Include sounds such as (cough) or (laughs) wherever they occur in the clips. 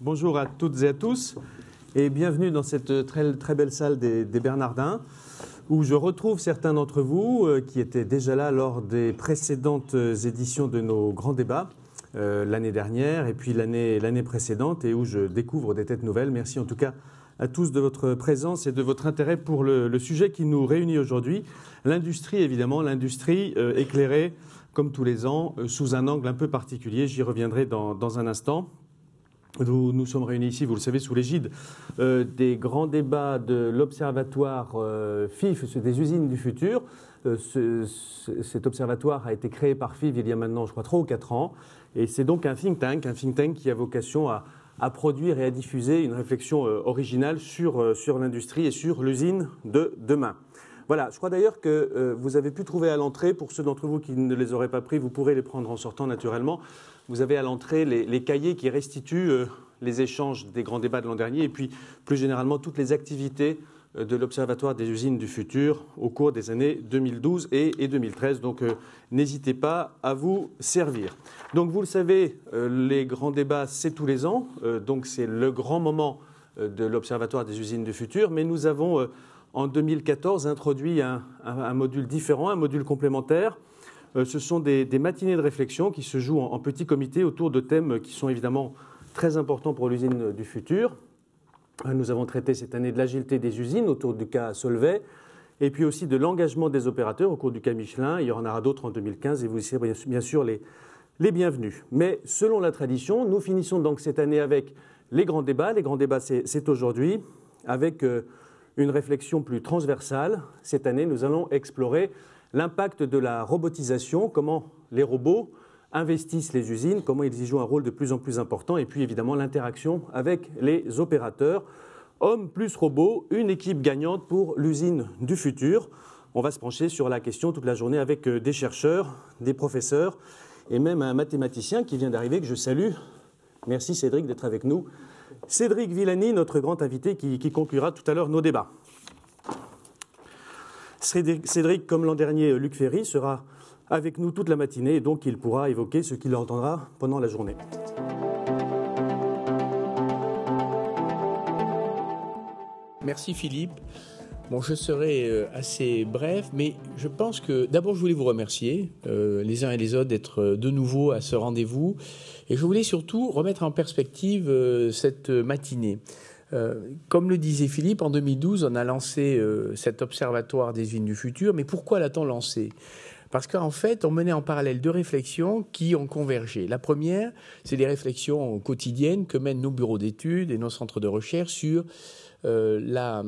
Bonjour à toutes et à tous et bienvenue dans cette très, très belle salle des, Bernardins où je retrouve certains d'entre vous euh, qui étaient déjà là lors des précédentes éditions de nos grands débats. Euh, l'année dernière et puis l'année précédente et où je découvre des têtes nouvelles. Merci en tout cas à tous de votre présence et de votre intérêt pour le, sujet qui nous réunit aujourd'hui. L'industrie, évidemment, l'industrie euh, éclairée, comme tous les ans, euh, sous un angle un peu particulier. J'y reviendrai dans un instant. Nous, nous, sommes réunis ici, vous le savez, sous l'égide euh, des grands débats de l'observatoire euh, FIF FIF, des usines du futur. Euh, cet observatoire a été créé par FIF il y a maintenant, je crois, trois ou 4 ans. Et c'est donc un think tank, un think tank qui a vocation à, produire et à diffuser une réflexion originale sur l'industrie et sur l'usine de demain. Voilà, je crois d'ailleurs que euh, vous avez pu trouver à l'entrée, pour ceux d'entre vous qui ne les auraient pas pris, vous pourrez les prendre en sortant naturellement. Vous avez à l'entrée les, cahiers qui restituent euh, les échanges des grands débats de l'an dernier et puis plus généralement toutes les activités euh, de l'Observatoire des usines du futur au cours des années 2012 et, 2013. Donc n'hésitez pas à vous servir. Donc vous le savez, les grands débats, c'est tous les ans. donc c'est le grand moment de l'Observatoire des usines du futur. Mais nous avons en 2014, introduit un, module différent, un module complémentaire. Euh, ce sont des, matinées de réflexion qui se jouent en, petits comités autour de thèmes qui sont évidemment très importants pour l'usine du futur. Euh, nous avons traité cette année de l'agilité des usines autour du cas Solvay, et puis aussi de l'engagement des opérateurs au cours du cas Michelin. Il y en aura d'autres en 2015 et vous serez bien sûr les, les bienvenus. Mais selon la tradition, nous finissons donc cette année avec les grands débats. Les grands débats, c'est aujourd'hui, avec euh, une réflexion plus transversale. Cette année, nous allons explorer l'impact de la robotisation, comment les robots investissent les usines, comment ils y jouent un rôle de plus en plus important, et puis évidemment l'interaction avec les opérateurs. homme plus robot, une équipe gagnante pour l'usine du futur. On va se pencher sur la question toute la journée avec euh, des chercheurs, des professeurs et même un mathématicien qui vient d'arriver, que je salue. Merci Cédric d'être avec nous Cédric Villani, notre grand invité qui, conclura tout à l'heure nos débats. Cédric, comme l'an dernier, euh, Luc Ferry sera avec nous toute la matinée et donc il pourra évoquer ce qu'il entendra pendant la journée. Merci Philippe. Bon, je serai euh, assez bref, mais je pense que d'abord je voulais vous remercier euh, les uns et les autres d'être euh, de nouveau à ce rendez-vous, et je voulais surtout remettre en perspective cette matinée. comme le disait Philippe, en 2012, on a lancé cet observatoire des vignes du futur, mais pourquoi l'a-t-on lancé parce qu'en fait, on menait en parallèle deux réflexions qui ont convergé. La première, c'est les réflexions quotidiennes que mènent nos bureaux d'études et nos centres de recherche sur la,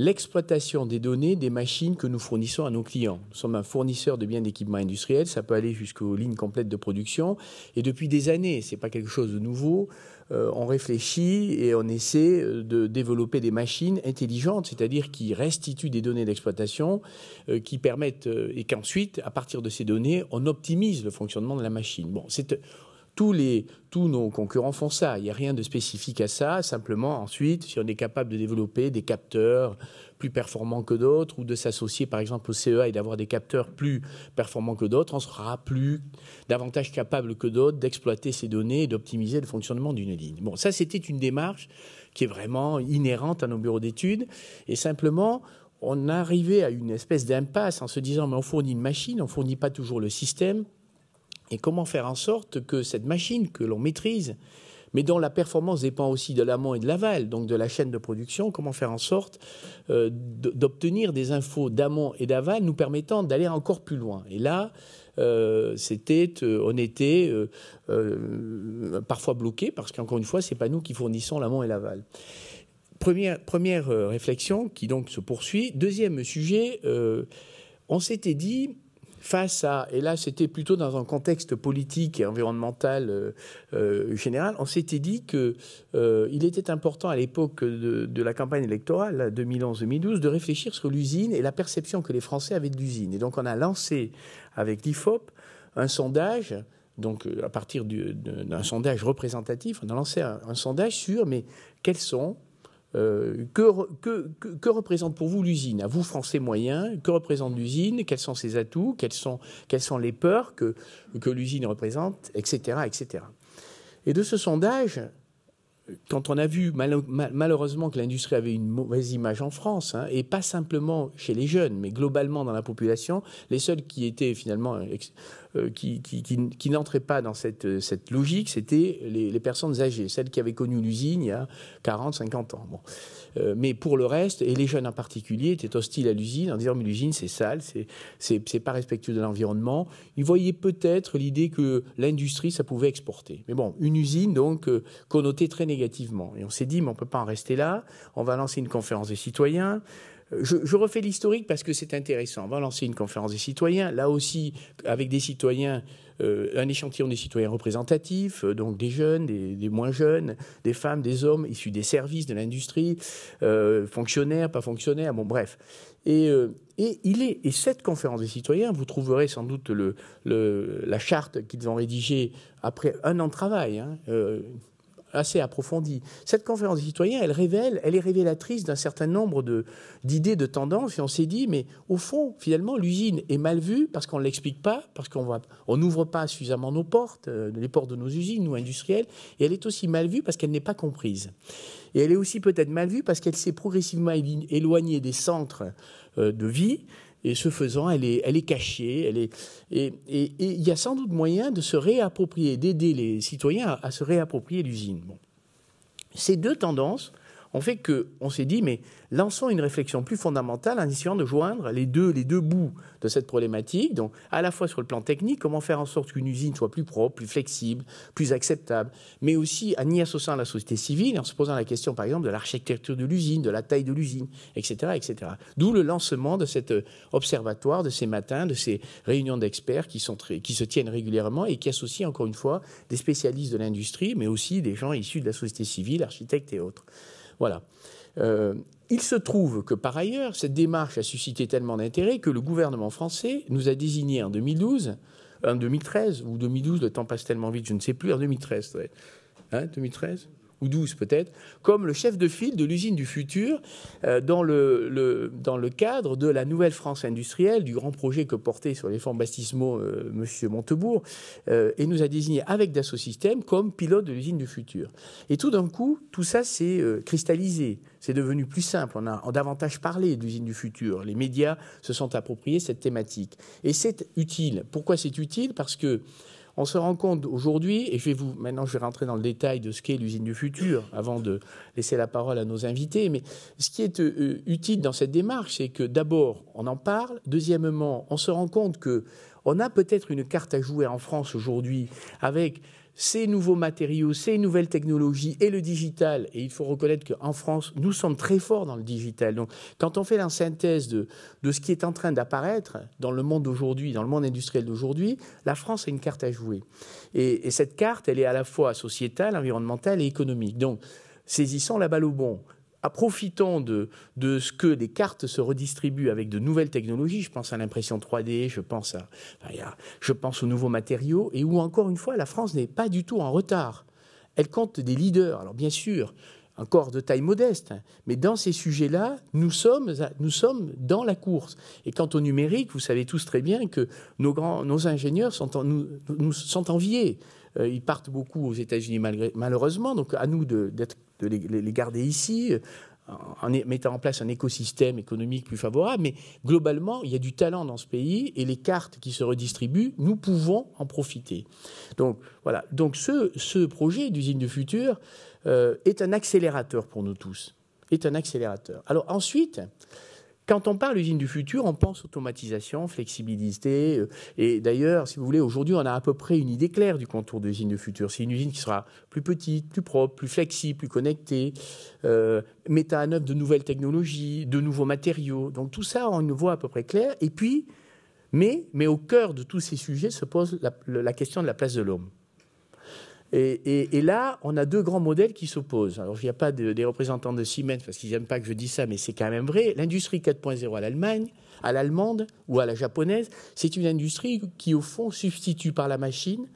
l'exploitation des données des machines que nous fournissons à nos clients. Nous sommes un fournisseur de biens d'équipement industriel, ça peut aller jusqu'aux lignes complètes de production, et depuis des années, ce n'est pas quelque chose de nouveau, euh, on réfléchit et on essaie euh, de développer des machines intelligentes, c'est-à-dire qui restituent des données d'exploitation, euh, qui permettent, et qu'ensuite, à partir de ces données, on optimise le fonctionnement de la machine tous, nos concurrents font ça. Il n'y a rien de spécifique à ça. Simplement, ensuite, si on est capable de développer des capteurs plus performants que d'autres, ou de s'associer par exemple au CEA et d'avoir des capteurs plus performants que d'autres, on sera plus davantage capable que d'autres d'exploiter ces données et d'optimiser le fonctionnement d'une ligne. Bon, ça c'était une démarche qui est vraiment inhérente à nos bureaux d'études. Et simplement, on arrivait à une espèce d'impasse en se disant, mais on fournit une machine, on ne fournit pas toujours le système. Et comment faire en sorte que cette machine que l'on maîtrise, mais dont la performance dépend aussi de l'amont et de l'aval, donc de la chaîne de production, comment faire en sorte euh, d'obtenir des infos d'amont et d'aval nous permettant d'aller encore plus loin. Et là, euh, c'était, euh, on était parfois bloqué parce qu'encore une fois, ce n'est pas nous qui fournissons l'amont et l'aval. Première, première réflexion qui donc se poursuit. Deuxième sujet, on s'était dit, face à, et là c'était plutôt dans un contexte politique et environnemental euh, euh, général, on s'était dit qu'il euh, était important à l'époque de, la campagne électorale 2011-2012 de réfléchir sur l'usine et la perception que les Français avaient de l'usine. Et donc on a lancé avec l'IFOP un sondage. Donc, à partir d'un sondage représentatif, on a lancé un sondage sur mais quels sont euh, que, représente pour vous l'usine À vous, Français moyens, que représente l'usine Quels sont ses atouts quelles sont, les peurs que, que l'usine représente Etc. etc. Et de ce sondage, quand on a vu malheureusement que l'industrie avait une mauvaise image en France, hein, et pas simplement chez les jeunes, mais globalement dans la population, les seuls qui étaient finalement euh, euh, qui, n'entraient pas dans cette, euh, logique, c'était les, personnes âgées, celles qui avaient connu l'usine il y a 40, 50 ans. mais pour le reste, et les jeunes en particulier, étaient hostiles à l'usine en disant mais l'usine c'est sale, c'est pas respectueux de l'environnement. Ils voyaient peut-être l'idée que l'industrie ça pouvait exporter. Mais bon, une usine donc connotée très négative et on s'est dit, mais on ne peut pas en rester là, on va lancer une conférence des citoyens. Euh, je, refais l'historique parce que c'est intéressant. On va lancer une conférence des citoyens, là aussi avec des citoyens, euh, un échantillon des citoyens représentatifs, euh, donc des jeunes, des, moins jeunes, des femmes, des hommes issus des services, de l'industrie, fonctionnaires, pas fonctionnaires, bon bref. Et, il est, et cette conférence des citoyens, vous trouverez sans doute la charte qu'ils ont rédigée après un an de travail. Hein, assez approfondie. Cette conférence des citoyens, elle révèle, elle est révélatrice d'un certain nombre d'idées, de, tendances, et on s'est dit, mais au fond, finalement, l'usine est mal vue parce qu'on ne l'explique pas, parce qu'on on n'ouvre pas suffisamment nos portes, euh, les portes de nos usines, nous industrielles, et elle est aussi mal vue parce qu'elle n'est pas comprise. Et elle est aussi peut-être mal vue parce qu'elle s'est progressivement éloignée des centres euh, de vie et ce faisant, elle est, cachée. et, il y a sans doute moyen de se réapproprier, d'aider les citoyens à, se réapproprier l'usine. Ces deux tendances on fait s'est dit, mais lançons une réflexion plus fondamentale en essayant de joindre les deux, les deux bouts de cette problématique, donc à la fois sur le plan technique, comment faire en sorte qu'une usine soit plus propre, plus flexible, plus acceptable, mais aussi en y associant la société civile, en se posant la question par exemple de l'architecture de l'usine, de la taille de l'usine, etc. etc. D'où le lancement de cet euh, observatoire, de ces matins, de ces réunions d'experts qui, qui se tiennent régulièrement et qui associent encore une fois des spécialistes de l'industrie, mais aussi des gens issus de la société civile, architectes et autres. Voilà. Euh, il se trouve que par ailleurs, cette démarche a suscité tellement d'intérêt que le gouvernement français nous a désigné en 2012, euh, en 2013 ou 2012, le temps passe tellement vite, je ne sais plus, en 2013, hein, 2013 ou 12 peut-être, comme le chef de file de l'usine du futur euh, dans, le, dans le cadre de la nouvelle France industrielle, du grand projet que portait sur les fonds baptismaux euh, Monsieur M. Montebourg, euh, et nous a désigné avec Dassault Systèmes comme pilote de l'usine du futur. Et tout d'un coup, tout ça s'est cristallisé, c'est devenu plus simple, on a, davantage parlé d'usine du futur, les médias se sont appropriés cette thématique. Et c'est utile. Pourquoi c'est utile Parce que on se rend compte aujourd'hui, et je vais vous, maintenant je vais rentrer dans le détail de ce qu'est l'usine du futur avant de laisser la parole à nos invités, mais ce qui est euh, euh, utile dans cette démarche, c'est que d'abord, on en parle, deuxièmement, on se rend compte que on a peut-être une carte à jouer en France aujourd'hui avec ces nouveaux matériaux, ces nouvelles technologies et le digital. Et il faut reconnaître qu'en France, nous sommes très forts dans le digital. Donc, quand on fait la synthèse de, ce qui est en train d'apparaître dans le monde d'aujourd'hui, dans le monde industriel d'aujourd'hui, la France a une carte à jouer. Et, et cette carte, elle est à la fois sociétale, environnementale et économique. Donc, saisissons la balle au bon. En profitant de, ce que les cartes se redistribuent avec de nouvelles technologies, je pense à l'impression 3D, je pense, à, je pense aux nouveaux matériaux, et où encore une fois, la France n'est pas du tout en retard. Elle compte des leaders. Alors bien sûr, encore de taille modeste, mais dans ces sujets-là, nous sommes, dans la course. Et quant au numérique, vous savez tous très bien que nos, ingénieurs nous sont enviés. Euh, ils partent beaucoup aux États-Unis malheureusement. Donc à nous de, de les, garder ici euh, en mettant en place un écosystème économique plus favorable. Mais globalement, il y a du talent dans ce pays et les cartes qui se redistribuent, nous pouvons en profiter. Donc voilà. Donc ce, ce projet d'usine du futur euh, est un accélérateur pour nous tous. Est un accélérateur. Alors ensuite. Quand on parle usine du futur, on pense automatisation, flexibilité. Euh, et d'ailleurs, si vous voulez, aujourd'hui, on a à peu près une idée claire du contour de du futur. C'est une usine qui sera plus petite, plus propre, plus flexible, plus connectée, euh, mettant en œuvre de nouvelles technologies, de nouveaux matériaux. Donc tout ça, on une voit à peu près clair. Et puis, mais, mais au cœur de tous ces sujets se pose la question de la place de l'homme. Et, là, on a deux grands modèles qui s'opposent. Alors, il n'y a pas des représentants de Siemens parce qu'ils n'aiment pas que je dise ça, mais c'est quand même vrai. L'industrie 4.0 à l'Allemagne, à l'allemande ou à la japonaise, c'est une industrie qui, au fond, substitue par la machine,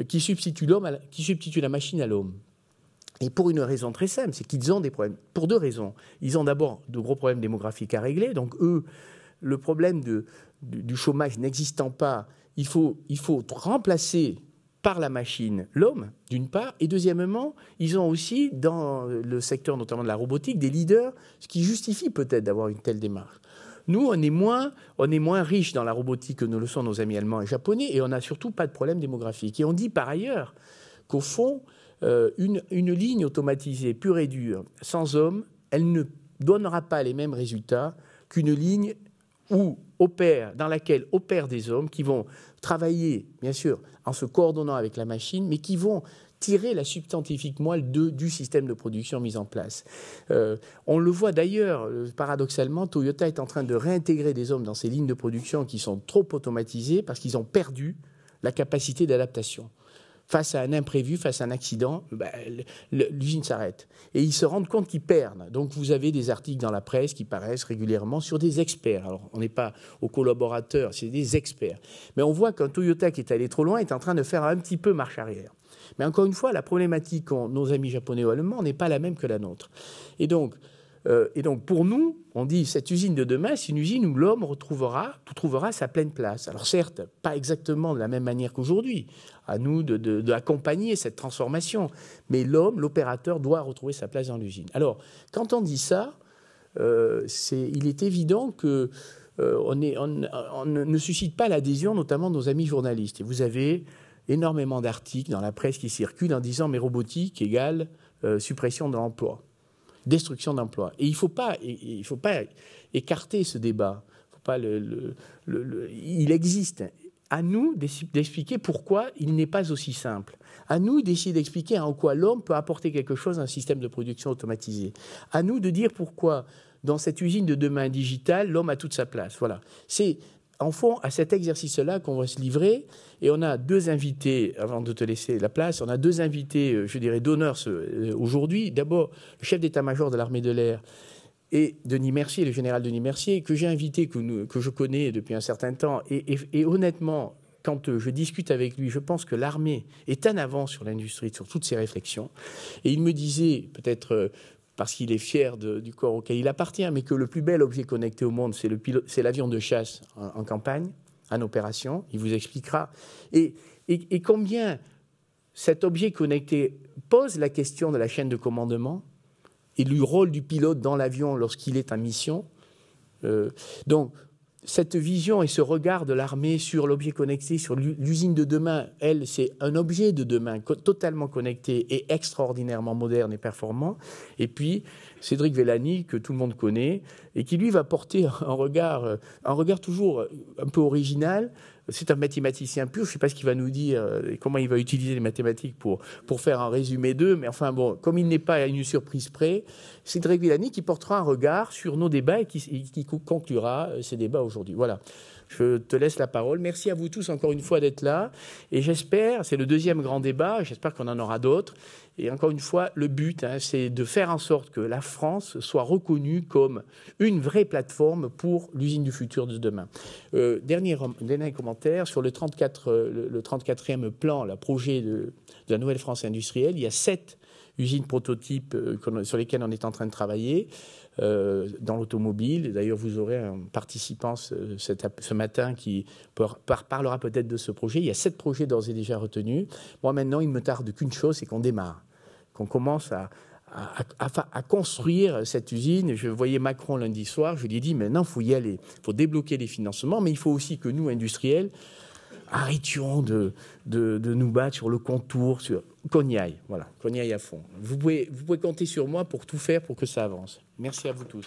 euh, qui substitue, qui substitue la machine à l'homme. Et pour une raison très simple, c'est qu'ils ont des problèmes. Pour deux raisons. Ils ont d'abord de gros problèmes démographiques à régler. Donc, eux, le problème du, chômage n'existant pas, il faut remplacer par la machine l'homme, d'une part, et deuxièmement, ils ont aussi, dans le secteur notamment de la robotique, des leaders, ce qui justifie peut-être d'avoir une telle démarche. Nous, on est moins, on moins riches dans la robotique que ne le sont nos amis allemands et japonais, et on n'a surtout pas de problème démographique. Et on dit par ailleurs qu'au fond, euh, une, une ligne automatisée pure et dure, sans homme, elle ne donnera pas les mêmes résultats qu'une ligne où opère, dans laquelle opèrent des hommes qui vont travailler, bien sûr, en se coordonnant avec la machine, mais qui vont tirer la substantifique moelle du système de production mis en place. Euh, on le voit d'ailleurs, euh, paradoxalement, Toyota est en train de réintégrer des hommes dans ces lignes de production qui sont trop automatisées parce qu'ils ont perdu la capacité d'adaptation face à un imprévu, face à un accident, bah, l'usine s'arrête. Et ils se rendent compte qu'ils perdent. Donc vous avez des articles dans la presse qui paraissent régulièrement sur des experts. Alors on n'est pas aux collaborateurs, c'est des experts. Mais on voit qu'un Toyota qui est allé trop loin est en train de faire un petit peu marche arrière. Mais encore une fois, la problématique qu'ont nos amis japonais ou allemands n'est pas la même que la nôtre. Et donc, euh, et donc pour nous, on dit cette usine de demain, c'est une usine où l'homme retrouvera, trouvera sa pleine place. Alors certes, pas exactement de la même manière qu'aujourd'hui, à nous d'accompagner de, cette transformation, mais l'homme, l'opérateur, doit retrouver sa place dans l'usine. Alors quand on dit ça, euh, il est évident que euh, ne suscite pas l'adhésion, notamment de nos amis journalistes. Et vous avez énormément d'articles dans la presse qui circulent en disant mais robotique égale suppression de l'emploi destruction d'emplois. Et il ne faut, pas, faut pas écarter ce débat. il existe. À nous d'expliquer pourquoi il n'est pas aussi simple. À nous d'essayer d'expliquer en quoi l'homme peut apporter quelque chose à un système de production automatisé. À nous de dire pourquoi dans cette usine de demain digitale, l'homme a toute sa place. Voilà. C'est en fond, à cet exercice-là qu'on va se livrer, et on a deux invités, avant de te laisser la place, on a deux invités, euh, je dirais, d'honneur euh, aujourd'hui. D'abord, le chef d'état-major de l'armée de l'air et Denis Mercier, le général Denis Mercier, que j'ai invité, que, que, je connais depuis un certain temps, et, honnêtement, quand euh, je discute avec lui, je pense que l'armée est en avant sur l'industrie, sur toutes ces réflexions. Et il me disait, peut-être parce qu'il est fier du corps auquel il appartient, mais que le plus bel objet connecté au monde, c'est l'avion de chasse en, campagne, en opération, il vous expliquera. Et, combien cet objet connecté pose la question de la chaîne de commandement et du rôle du pilote dans l'avion lorsqu'il est en mission. Euh, donc, cette vision et ce regard de l'armée sur l'objet connecté, sur l'usine de demain, elle, c'est un objet de demain totalement connecté et extraordinairement moderne et performant. Et puis, Cédric Vellani, que tout le monde connaît, et qui lui va porter (laughs) un regard, euh, un regard toujours euh, un peu original. C'est un mathématicien pur, je ne sais pas ce qu'il va nous dire et euh, comment il va utiliser les mathématiques pour, faire un résumé d'eux, mais enfin bon, comme il n'est pas à une surprise près, Cédric Villani qui portera un regard sur nos débats et qui, qui conclura ces débats aujourd'hui. Voilà. Je te laisse la parole. Merci à vous tous encore une fois d'être là. Et j'espère, c'est le deuxième grand débat, j'espère qu'on en aura d'autres. Et encore une fois, le but, hein, c'est de faire en sorte que la France soit reconnue comme une vraie plateforme pour l'usine du futur de demain. Euh, dernier, commentaire sur le, 34, e euh, plan, le projet de, la nouvelle France industrielle. Il y a sept usines prototypes euh, sur lesquelles on est en train de travailler. Euh, dans l'automobile. D'ailleurs, vous aurez un participant ce, matin qui parlera peut-être de ce projet. Il y a sept projets d'ores et déjà retenus. Moi, maintenant, il ne me tarde qu'une chose, c'est qu'on démarre, qu'on commence à, à, construire cette usine. Je voyais Macron lundi soir, je lui ai dit maintenant, il faut y aller, il faut débloquer les financements, mais il faut aussi que nous, industriels, Arrêtions de, de, de, nous battre sur le contour, sur Cognaille. voilà, Cognaille à fond. Vous pouvez, vous pouvez compter sur moi pour tout faire pour que ça avance. Merci à vous tous.